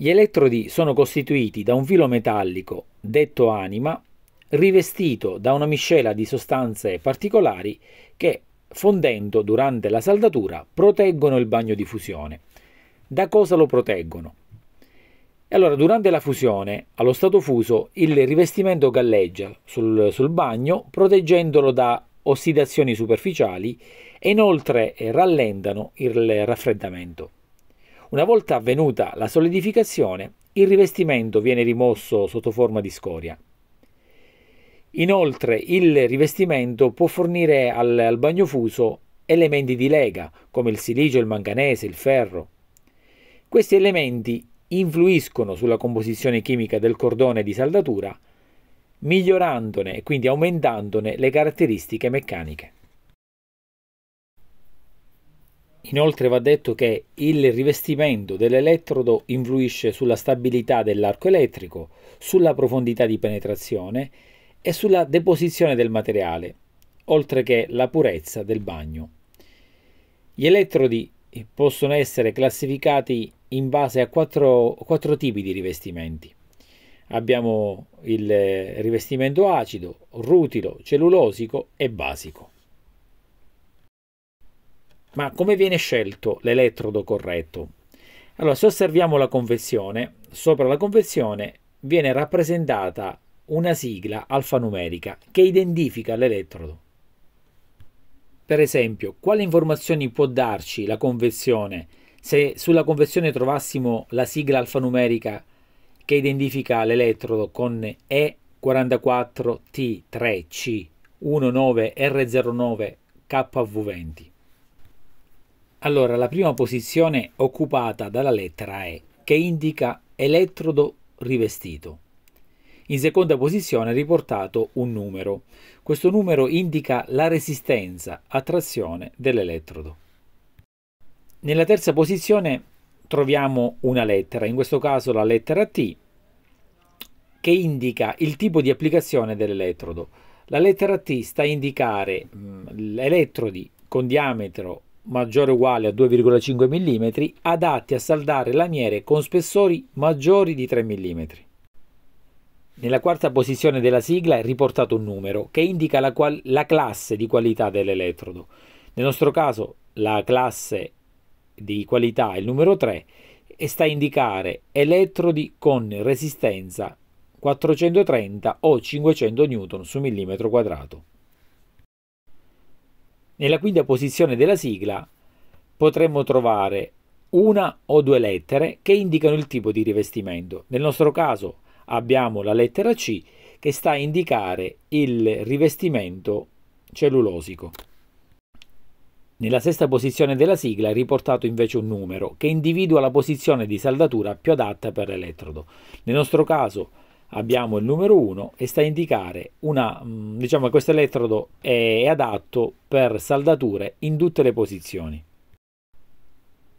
Gli elettrodi sono costituiti da un filo metallico, detto anima, rivestito da una miscela di sostanze particolari che, fondendo durante la saldatura, proteggono il bagno di fusione. Da cosa lo proteggono? E allora, durante la fusione, allo stato fuso, il rivestimento galleggia sul, sul bagno, proteggendolo da ossidazioni superficiali e inoltre eh, rallentano il raffreddamento. Una volta avvenuta la solidificazione, il rivestimento viene rimosso sotto forma di scoria. Inoltre il rivestimento può fornire al, al fuso elementi di lega come il silicio, il manganese, il ferro. Questi elementi influiscono sulla composizione chimica del cordone di saldatura, migliorandone e quindi aumentandone le caratteristiche meccaniche. Inoltre va detto che il rivestimento dell'elettrodo influisce sulla stabilità dell'arco elettrico, sulla profondità di penetrazione e sulla deposizione del materiale, oltre che la purezza del bagno. Gli elettrodi possono essere classificati in base a quattro, quattro tipi di rivestimenti. Abbiamo il rivestimento acido, rutilo, cellulosico e basico. Ma come viene scelto l'elettrodo corretto? Allora, se osserviamo la conversione, sopra la conversione viene rappresentata una sigla alfanumerica che identifica l'elettrodo. Per esempio, quali informazioni può darci la conversione se sulla conversione trovassimo la sigla alfanumerica che identifica l'elettrodo con E44T3C19R09KV20? Allora, la prima posizione occupata dalla lettera E, che indica elettrodo rivestito. In seconda posizione è riportato un numero. Questo numero indica la resistenza a trazione dell'elettrodo. Nella terza posizione troviamo una lettera, in questo caso la lettera T, che indica il tipo di applicazione dell'elettrodo. La lettera T sta a indicare mh, mm, elettrodi con diametro maggiore o uguale a 2,5 mm adatti a saldare lamiere con spessori maggiori di 3 mm. Nella quarta posizione della sigla è riportato un numero che indica la, la classe di qualità dell'elettrodo. Nel nostro caso la classe di qualità è il numero 3 e sta a indicare elettrodi con resistenza 430 o 500 N su millimetro quadrato. Nella quinta posizione della sigla potremmo trovare una o due lettere che indicano il tipo di rivestimento. Nel nostro caso abbiamo la lettera C che sta a indicare il rivestimento cellulosico. Nella sesta posizione della sigla è riportato invece un numero che individua la posizione di saldatura più adatta per l'elettrodo. Nel nostro caso abbiamo il numero 1 e sta a indicare una, mm, diciamo che questo elettrodo è adatto per saldature in tutte le posizioni.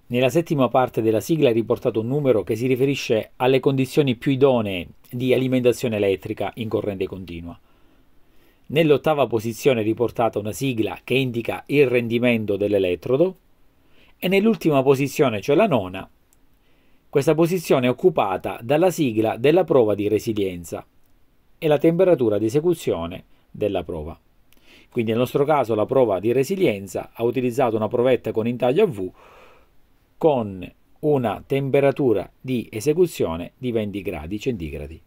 Nella settima parte della sigla è riportato un numero che si riferisce alle condizioni più idonee di alimentazione elettrica in corrente continua. Nell'ottava posizione è riportata una sigla che indica il rendimento dell'elettrodo e nell'ultima posizione, cioè la nona, questa posizione è occupata dalla sigla della prova di resilienza e la temperatura di esecuzione della prova. Quindi nel nostro caso la prova di resilienza ha utilizzato una provetta con intaglio a V con una temperatura di esecuzione di 20 gradi centigradi.